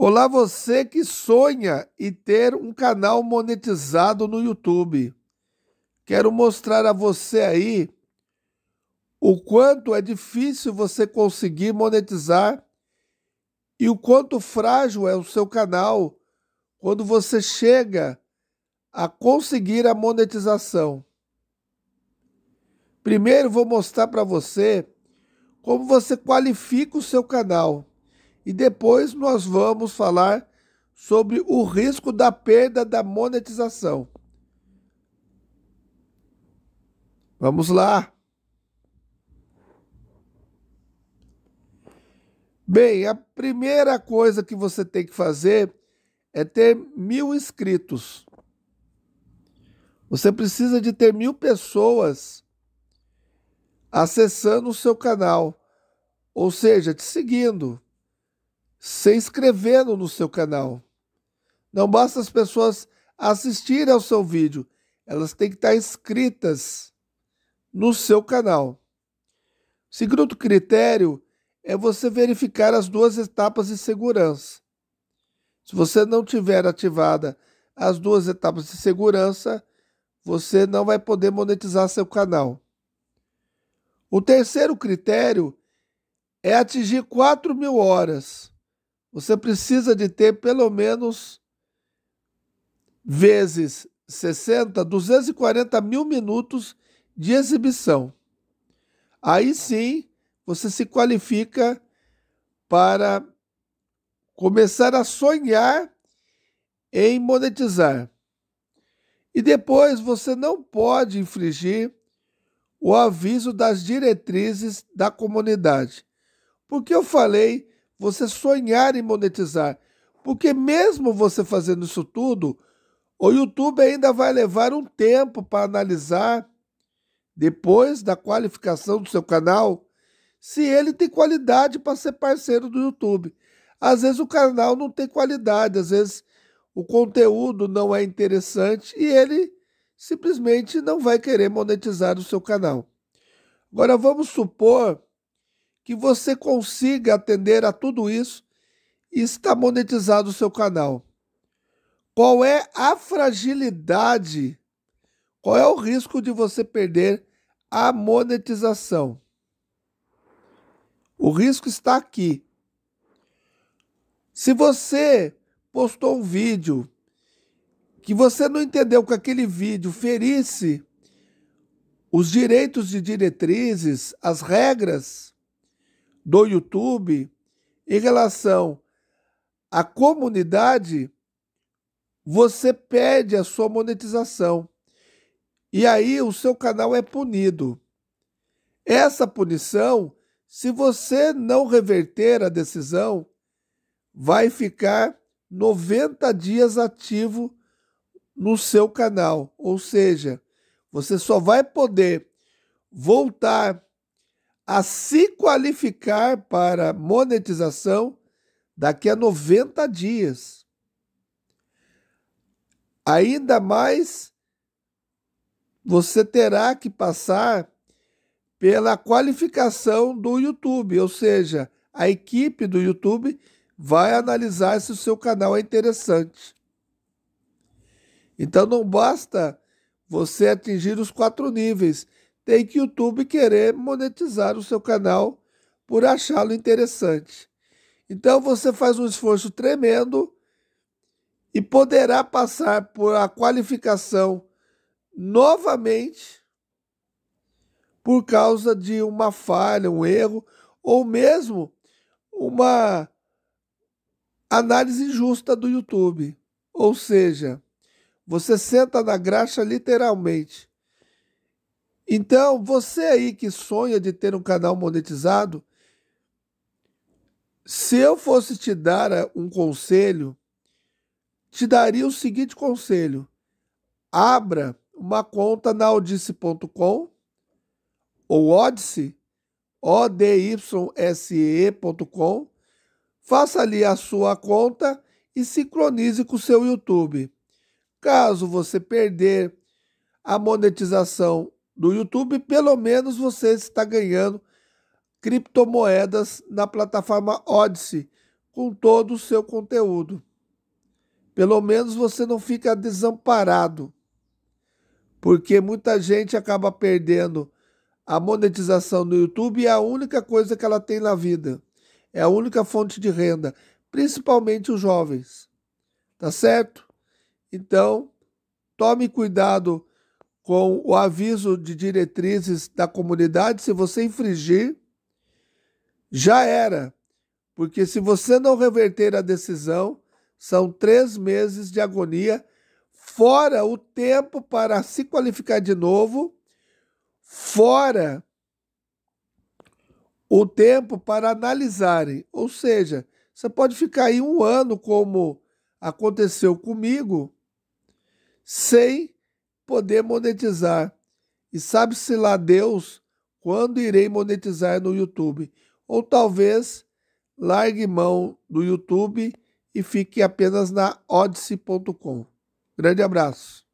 Olá, você que sonha em ter um canal monetizado no YouTube. Quero mostrar a você aí o quanto é difícil você conseguir monetizar e o quanto frágil é o seu canal quando você chega a conseguir a monetização. Primeiro vou mostrar para você como você qualifica o seu canal e depois nós vamos falar sobre o risco da perda da monetização. Vamos lá. Bem, a primeira coisa que você tem que fazer é ter mil inscritos. Você precisa de ter mil pessoas acessando o seu canal, ou seja, te seguindo se inscrevendo no seu canal. Não basta as pessoas assistirem ao seu vídeo, elas têm que estar inscritas no seu canal. Segundo critério é você verificar as duas etapas de segurança. Se você não tiver ativada as duas etapas de segurança, você não vai poder monetizar seu canal. O terceiro critério é atingir 4 mil horas. Você precisa de ter pelo menos vezes 60, 240 mil minutos de exibição. Aí sim você se qualifica para começar a sonhar em monetizar. E depois você não pode infringir o aviso das diretrizes da comunidade. Porque eu falei você sonhar em monetizar. Porque mesmo você fazendo isso tudo, o YouTube ainda vai levar um tempo para analisar, depois da qualificação do seu canal, se ele tem qualidade para ser parceiro do YouTube. Às vezes o canal não tem qualidade, às vezes o conteúdo não é interessante e ele simplesmente não vai querer monetizar o seu canal. Agora vamos supor que você consiga atender a tudo isso e está monetizado o seu canal. Qual é a fragilidade? Qual é o risco de você perder a monetização? O risco está aqui. Se você postou um vídeo que você não entendeu que aquele vídeo ferisse os direitos de diretrizes, as regras, do YouTube em relação à comunidade, você pede a sua monetização. E aí o seu canal é punido. Essa punição, se você não reverter a decisão, vai ficar 90 dias ativo no seu canal. Ou seja, você só vai poder voltar a se qualificar para monetização daqui a 90 dias. Ainda mais, você terá que passar pela qualificação do YouTube, ou seja, a equipe do YouTube vai analisar se o seu canal é interessante. Então não basta você atingir os quatro níveis tem que o YouTube querer monetizar o seu canal por achá-lo interessante. Então você faz um esforço tremendo e poderá passar por a qualificação novamente por causa de uma falha, um erro ou mesmo uma análise injusta do YouTube. Ou seja, você senta na graxa literalmente. Então, você aí que sonha de ter um canal monetizado, se eu fosse te dar eh, um conselho, te daria o seguinte conselho: abra uma conta na Odisse.com ou Odisse O D S -E E.com, faça ali a sua conta e sincronize com o seu YouTube. Caso você perder a monetização do YouTube, pelo menos você está ganhando criptomoedas na plataforma Odyssey com todo o seu conteúdo. Pelo menos você não fica desamparado, porque muita gente acaba perdendo a monetização do YouTube é a única coisa que ela tem na vida. É a única fonte de renda, principalmente os jovens. Tá certo? Então, tome cuidado com o aviso de diretrizes da comunidade. Se você infringir, já era, porque se você não reverter a decisão, são três meses de agonia, fora o tempo para se qualificar de novo, fora o tempo para analisarem. Ou seja, você pode ficar aí um ano, como aconteceu comigo, sem poder monetizar. E sabe-se lá Deus quando irei monetizar no YouTube. Ou talvez largue mão do YouTube e fique apenas na Odyssey.com. Grande abraço.